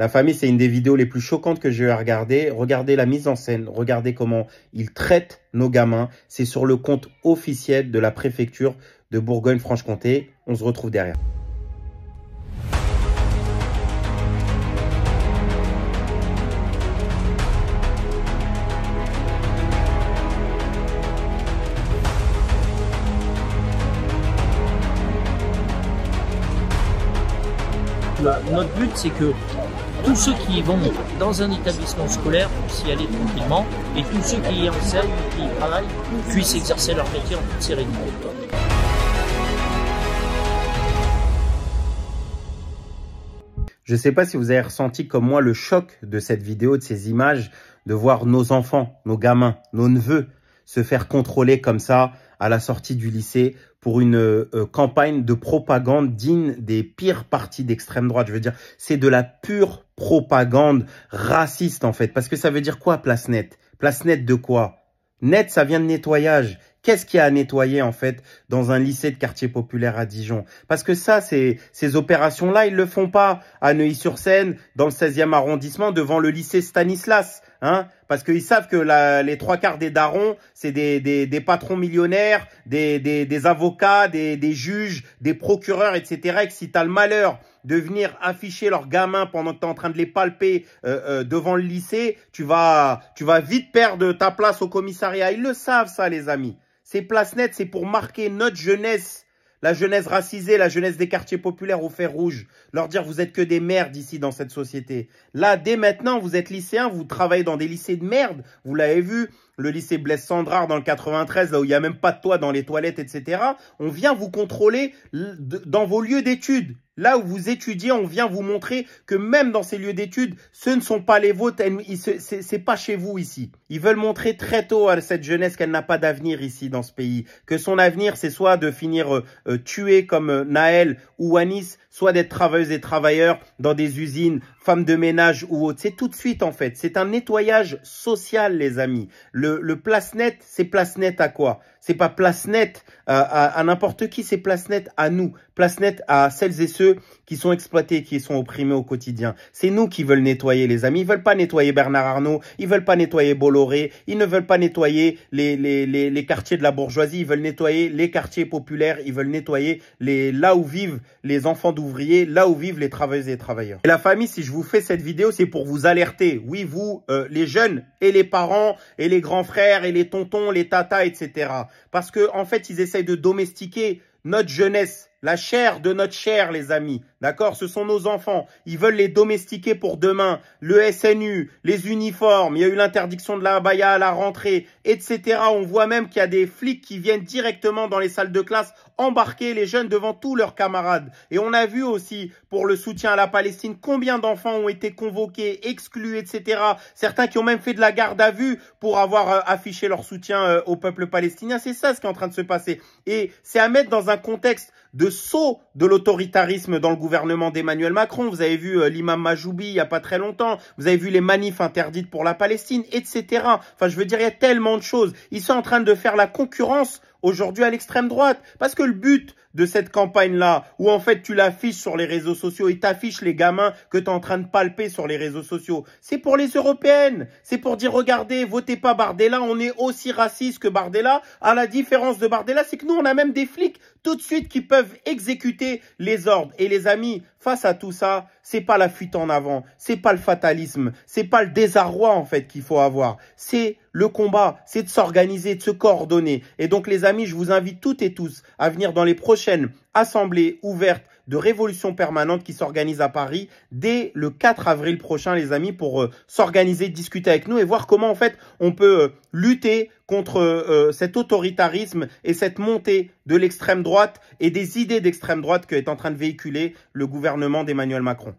La famille, c'est une des vidéos les plus choquantes que j'ai eu à regarder. Regardez la mise en scène, regardez comment ils traitent nos gamins. C'est sur le compte officiel de la préfecture de Bourgogne-Franche-Comté. On se retrouve derrière. Bah, notre but, c'est que tous ceux qui vont dans un établissement scolaire pour s'y aller tranquillement et tous ceux qui y enseignent, qui y travaillent, puissent exercer leur métier en toute sérénité. Je ne sais pas si vous avez ressenti comme moi le choc de cette vidéo, de ces images, de voir nos enfants, nos gamins, nos neveux se faire contrôler comme ça à la sortie du lycée pour une euh, campagne de propagande digne des pires partis d'extrême droite. Je veux dire, c'est de la pure propagande raciste en fait. Parce que ça veut dire quoi, place nette Place nette de quoi Net, ça vient de nettoyage. Qu'est-ce qu'il y a à nettoyer en fait dans un lycée de quartier populaire à Dijon Parce que ça, ces, ces opérations-là, ils le font pas à Neuilly-sur-Seine, dans le 16e arrondissement, devant le lycée Stanislas. Hein, parce qu'ils savent que les trois quarts des darons, c'est des, des, des, patrons millionnaires, des, des, des avocats, des, des juges, des procureurs, etc. Et que si tu as le malheur de venir afficher leurs gamins pendant que tu es en train de les palper euh, euh, devant le lycée, tu vas, tu vas vite perdre ta place au commissariat. Ils le savent ça, les amis. Ces places nettes, c'est pour marquer notre jeunesse la jeunesse racisée, la jeunesse des quartiers populaires au fer rouge, leur dire vous êtes que des merdes ici dans cette société. Là, dès maintenant, vous êtes lycéen, vous travaillez dans des lycées de merde, vous l'avez vu, le lycée Blaise Sandrard dans le 93, là où il n'y a même pas de toit dans les toilettes, etc. On vient vous contrôler dans vos lieux d'études. Là où vous étudiez, on vient vous montrer que même dans ces lieux d'études, ce ne sont pas les vôtres, c'est pas chez vous ici. Ils veulent montrer très tôt à euh, cette jeunesse qu'elle n'a pas d'avenir ici dans ce pays, que son avenir c'est soit de finir euh, euh, tué comme Naël ou Anis, soit d'être travailleuse et travailleur dans des usines, femme de ménage ou autre. C'est tout de suite en fait. C'est un nettoyage social, les amis. Le, le place net, c'est place net à quoi C'est pas place net à, n'importe qui, c'est place nette à nous, place nette à celles et ceux qui sont exploités, qui sont opprimés au quotidien. C'est nous qui veulent nettoyer, les amis. Ils veulent pas nettoyer Bernard Arnault, ils veulent pas nettoyer Bolloré, ils ne veulent pas nettoyer les, les, les, quartiers de la bourgeoisie, ils veulent nettoyer les quartiers populaires, ils veulent nettoyer les, là où vivent les enfants d'ouvriers, là où vivent les travailleuses et les travailleurs. Et la famille, si je vous fais cette vidéo, c'est pour vous alerter. Oui, vous, euh, les jeunes et les parents et les grands frères et les tontons, les tatas, etc. Parce que en fait, ils essaient de domestiquer notre jeunesse la chair de notre chair, les amis. D'accord Ce sont nos enfants. Ils veulent les domestiquer pour demain. Le SNU, les uniformes, il y a eu l'interdiction de la baya à la rentrée, etc. On voit même qu'il y a des flics qui viennent directement dans les salles de classe embarquer les jeunes devant tous leurs camarades. Et on a vu aussi, pour le soutien à la Palestine, combien d'enfants ont été convoqués, exclus, etc. Certains qui ont même fait de la garde à vue pour avoir euh, affiché leur soutien euh, au peuple palestinien. C'est ça ce qui est en train de se passer. Et c'est à mettre dans un contexte de saut de l'autoritarisme dans le gouvernement d'Emmanuel Macron. Vous avez vu euh, l'imam Majoubi il n'y a pas très longtemps. Vous avez vu les manifs interdites pour la Palestine, etc. Enfin, je veux dire, il y a tellement de choses. Ils sont en train de faire la concurrence aujourd'hui à l'extrême droite. Parce que le but de cette campagne-là, où en fait tu l'affiches sur les réseaux sociaux et t'affiches les gamins que tu es en train de palper sur les réseaux sociaux, c'est pour les européennes. C'est pour dire, regardez, votez pas Bardella, on est aussi raciste que Bardella. À la différence de Bardella, c'est que nous, on a même des flics tout de suite qui peuvent exécuter les ordres. Et les amis, face à tout ça, c'est pas la fuite en avant, c'est pas le fatalisme, c'est pas le désarroi en fait qu'il faut avoir, c'est le combat, c'est de s'organiser, de se coordonner. Et donc les amis, je vous invite toutes et tous à venir dans les prochaines assemblées ouvertes de révolution permanente qui s'organise à Paris dès le 4 avril prochain, les amis, pour euh, s'organiser, discuter avec nous et voir comment, en fait, on peut euh, lutter contre euh, cet autoritarisme et cette montée de l'extrême droite et des idées d'extrême droite que est en train de véhiculer le gouvernement d'Emmanuel Macron.